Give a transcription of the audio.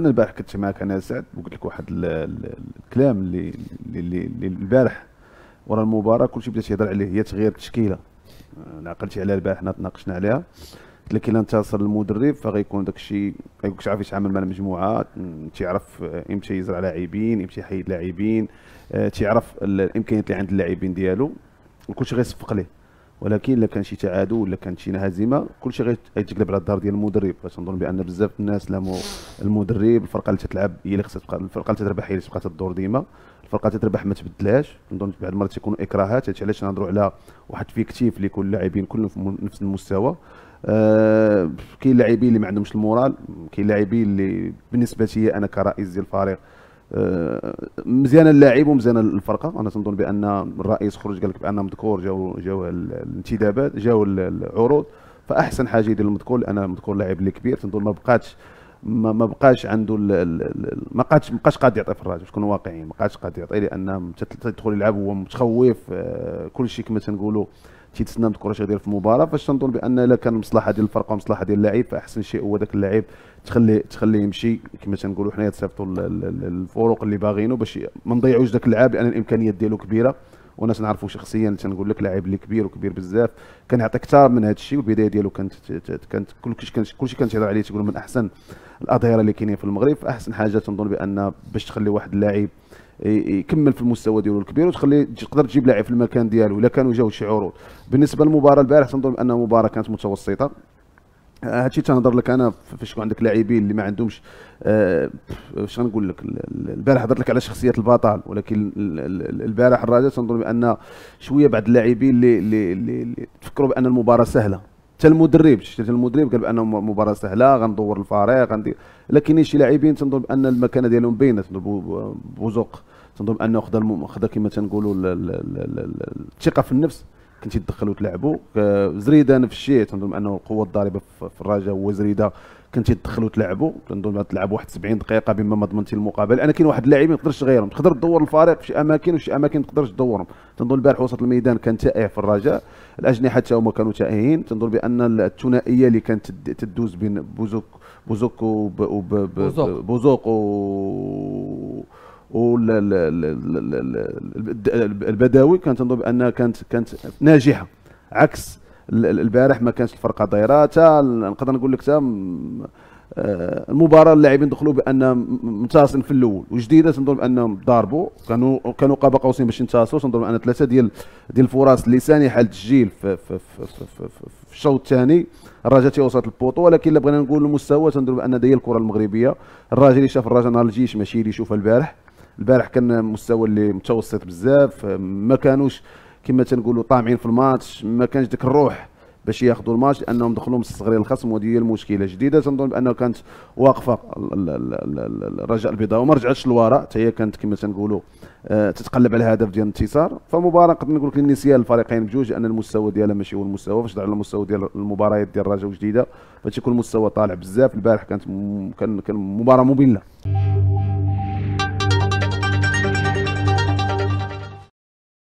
انا البارح كنت معك انا سعد وقلت لك واحد الكلام اللي اللي, اللي البارح ورا المباراه كلشي بدا تيهضر عليه هي تغيير التشكيله انا عقلتي عليها البارح ناقشنا تناقشنا عليها قلت لك الا انتصر المدرب فغيكون داك الشيء ما عارف يتعامل مع المجموعه تيعرف امتى آه، يزرع لاعبين امتى يحيد لاعبين آه، تيعرف الامكانيات اللي عند اللاعبين ديالو وكلشي غيصفق ليه ولكن الا كان شي تعادل ولا كانت شي هزيمه كلشي غيتقلب على الدار ديال المدرب نظن بان بزاف الناس لامو المدرب الفرقه اللي تتلعب هي اللي خصها تبقى الفرقه اللي تربح هي اللي تبقى تدور ديما الفرقه اللي تربح ما تبدلهاش نظن بعض المرات تيكونوا اكراهات هادشي علاش نهضروا على واحد فيكتيف اللي يكون اللاعبين كلهم في نفس المستوى آه كاين لاعبين اللي ما عندهمش المورال كاين لاعبين اللي بالنسبه لي انا كرئيس ديال الفريق آه، مزيان اللاعب ومزيان الفرقه انا تنظن بان الرئيس خرج قال لك بان مذكور جاو جاو الانتدابات جاو العروض فاحسن حاجه يدير المذكور لان مذكور لاعب اللي كبير تنظن ما بقاتش ما بقاش عنده ما بقاش ما بقاش قادر يعطي في الراجل تكون واقعيين ما بقاش قادر يعطي لان تدخل يلعب هو متخوف آه، كل شيء كما تنقولوا تيتسنى من الكره ديال في المباراه فاش تنظن بان الا كان مصلحه ديال الفرقه ومصلحه ديال اللاعب فاحسن شيء هو ذاك اللاعب تخليه تخليه يمشي كما تنقولوا حنايا تصيفطوا الفرق اللي باغينو باش ما نضيعوش ذاك اللاعب لان الامكانيات ديالو كبيره وانا نعرفوا شخصيا تنقول لك لاعب اللي كبير وكبير بزاف كان يعطي اكثر من هذا الشيء والبدايه ديالو كانت كانت كلشي كان كلشي كان تهضر عليه تقول من احسن الاظهره اللي كاينين في المغرب احسن حاجه تنظن بان باش تخلي واحد اللاعب يكمل في المستوى ديالو الكبير وتخلي تقدر تجيب لاعب في المكان ديالو الا كانوا جاو شي عروض بالنسبه للمباراه البارح تنظن انها مباراه كانت متوسطه آه، هادشي تنهضر لك انا فاش يكون عندك لاعبين اللي ما عندهمش اش آه، غنقول لك البارح هضرت لك على شخصيه البطل ولكن البارح الرجاء تنظن بان شويه بعض اللاعبين اللي اللي تفكروا بان المباراه سهله حتى المدرب شفت المدرب قال بانه مباراه سهله غندور الفريق غندير لكن شي لاعبين تنظن بان المكانه ديالهم باينه تنظن بوزوق تنظن بانه خدا خدا كما تنقولوا الثقه في النفس كنتي تدخلوا تلعبوا زريده نفس الشيء تنظن انه القوه الضاربه في الرجاء هو زريده كنتي تدخلوا تلعبوا تنظن تلعب واحد 70 دقيقه بما ما ضمنتي المقابل انا كاين واحد اللاعبين ما تقدرش تغيرهم تقدر تدور الفريق في شي اماكن وشي اماكن ما تقدرش تدورهم تنظن البارح وسط الميدان كان تائه في الرجاء الاجنحه حتى هما كانوا تائهين تنظن بان الثنائيه اللي كانت تدوز بين بوزوك بوزوك وب... وب... و والبداوي تنظر بانها كانت كانت ناجحه عكس البارح ما كانتش الفرقه دايره حتى نقدر نقول لك آه، المباراه اللاعبين دخلوا بان منتصرين في الاول وجديده تنظر بانهم ضاربوا كانوا كانوا قاب قوسين باش ينتصروا تنظر بان ثلاثه ديال ديال الفرص اللي سانحه التسجيل في, في, في, في, في, في الشوط الثاني الرجاء تيوصل البوطو ولكن الا بغينا نقول المستوى تنظر بان هذه الكره المغربيه الراجل اللي شاف الرجاء نهار الجيش ماشي اللي يشوفها البارح البارح كان مستوى اللي متوسط بزاف ما كانوش كما تنقولوا طامعين في الماتش ما كانش ديك الروح باش ياخذوا الماتش لانهم دخلوا من الصغير الخصم وهذه هي المشكله جديده تنظن بانه كانت واقفه الرجاء البيضاء وما رجعتش للوراء حتى هي كانت كما تنقولوا آه، تتقلب على الهدف ديال الانتصار فمباراه نقدر نقول لك النسيان الفريقين بجوج ان المستوى ديالها ماشي هو المستوى فاش على المستوى ديال المباريات ديال الرجاء جديده فتيكون المستوى طالع بزاف البارح كانت كان مباراه مبله